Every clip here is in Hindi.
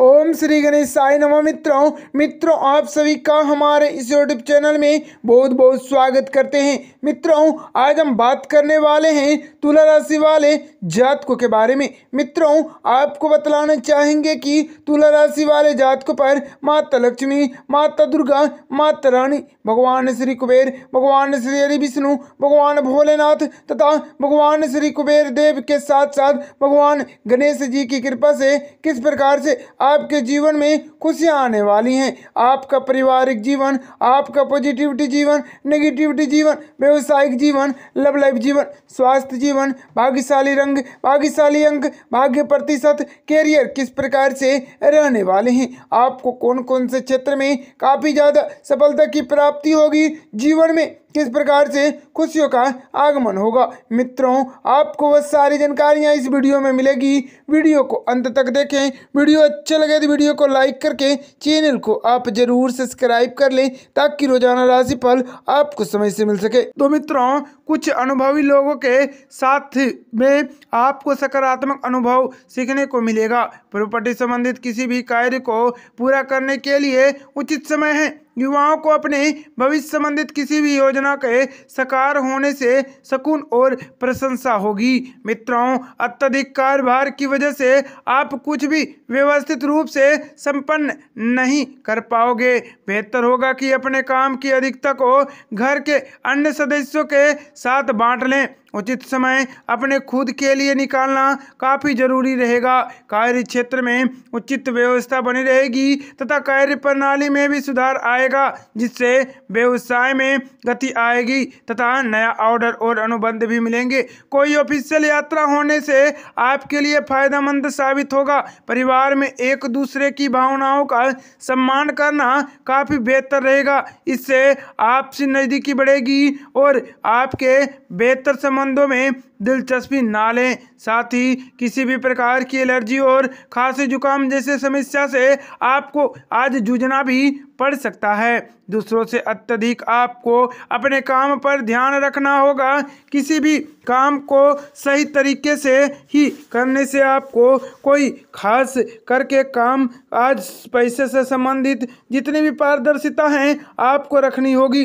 ओम श्री गणेश साई नमो मित्रों मित्रों आप सभी का हमारे इस यूट्यूब चैनल में बहुत बहुत स्वागत करते हैं मित्रों आज हम बात करने वाले हैं तुला राशि वाले जातकों के बारे में मित्रों आपको बतलाना चाहेंगे कि तुला राशि वाले जातकों पर माता लक्ष्मी माता दुर्गा माता रानी भगवान श्री कुबेर भगवान श्री हरि विष्णु भगवान भोलेनाथ तथा भगवान श्री कुबेर देव के साथ साथ भगवान गणेश जी की कृपा से किस प्रकार से आपके जीवन में खुशियाँ आने वाली हैं आपका पारिवारिक जीवन आपका पॉजिटिविटी जीवन नेगेटिविटी जीवन व्यवसायिक जीवन लव लाइफ जीवन स्वास्थ्य जीवन भाग्यशाली रंग भाग्यशाली अंक भाग्य प्रतिशत कैरियर किस प्रकार से रहने वाले हैं आपको कौन कौन से क्षेत्र में काफ़ी ज़्यादा सफलता की प्राप्ति होगी जीवन में किस प्रकार से खुशियों का आगमन होगा मित्रों आपको वह सारी जानकारियाँ इस वीडियो में मिलेगी वीडियो को अंत तक देखें वीडियो अच्छा लगे तो वीडियो को लाइक करके चैनल को आप जरूर सब्सक्राइब कर लें ताकि रोजाना राशि फल आपको समय से मिल सके तो मित्रों कुछ अनुभवी लोगों के साथ में आपको सकारात्मक अनुभव सीखने को मिलेगा प्रॉपर्टी संबंधित किसी भी कार्य को पूरा करने के लिए उचित समय है युवाओं को अपने भविष्य संबंधित किसी भी योजना के साकार होने से सुकून और प्रशंसा होगी मित्रों अत्यधिक कार्यभार की वजह से आप कुछ भी व्यवस्थित रूप से संपन्न नहीं कर पाओगे बेहतर होगा कि अपने काम की अधिकता को घर के अन्य सदस्यों के साथ बांट लें उचित समय अपने खुद के लिए निकालना काफ़ी जरूरी रहेगा कार्य क्षेत्र में उचित व्यवस्था बनी रहेगी तथा कार्य प्रणाली में भी सुधार आए जाएगा जिससे व्यवसाय में गति आएगी तथा नया ऑर्डर और अनुबंध भी मिलेंगे कोई ऑफिशियल यात्रा होने से आपके लिए फायदेमंद साबित होगा परिवार में एक दूसरे की भावनाओं का सम्मान करना काफ़ी बेहतर रहेगा इससे आपसी नज़दीकी बढ़ेगी और आपके बेहतर संबंधों में दिलचस्पी ना लें साथ ही किसी भी प्रकार की एलर्जी और खांसी जुकाम जैसे समस्या से आपको आज जूझना भी पड़ सकता है दूसरों से अत्यधिक आपको अपने काम पर ध्यान रखना होगा किसी भी काम को सही तरीके से ही करने से आपको कोई खास करके काम आज पैसे से संबंधित जितनी भी पारदर्शिता है आपको रखनी होगी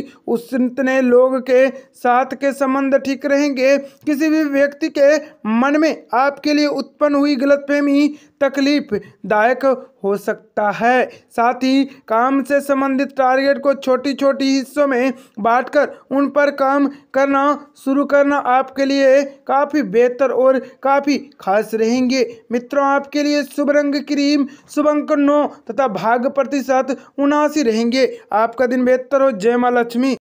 इतने लोग के साथ के संबंध ठीक रहेंगे किसी भी व्यक्ति के मन में आपके लिए उत्पन्न हुई गलतफहमी तकलीफ दायक हो सकता है साथ ही काम से संबंधित टारगेट को छोटी छोटी हिस्सों में बांटकर उन पर काम करना शुरू करना आपके लिए लिए काफ़ी बेहतर और काफ़ी खास रहेंगे मित्रों आपके लिए शुभ रंग क्रीम शुभ अंक नौ तथा भाग प्रतिशत उनासी रहेंगे आपका दिन बेहतर हो जय माँ लक्ष्मी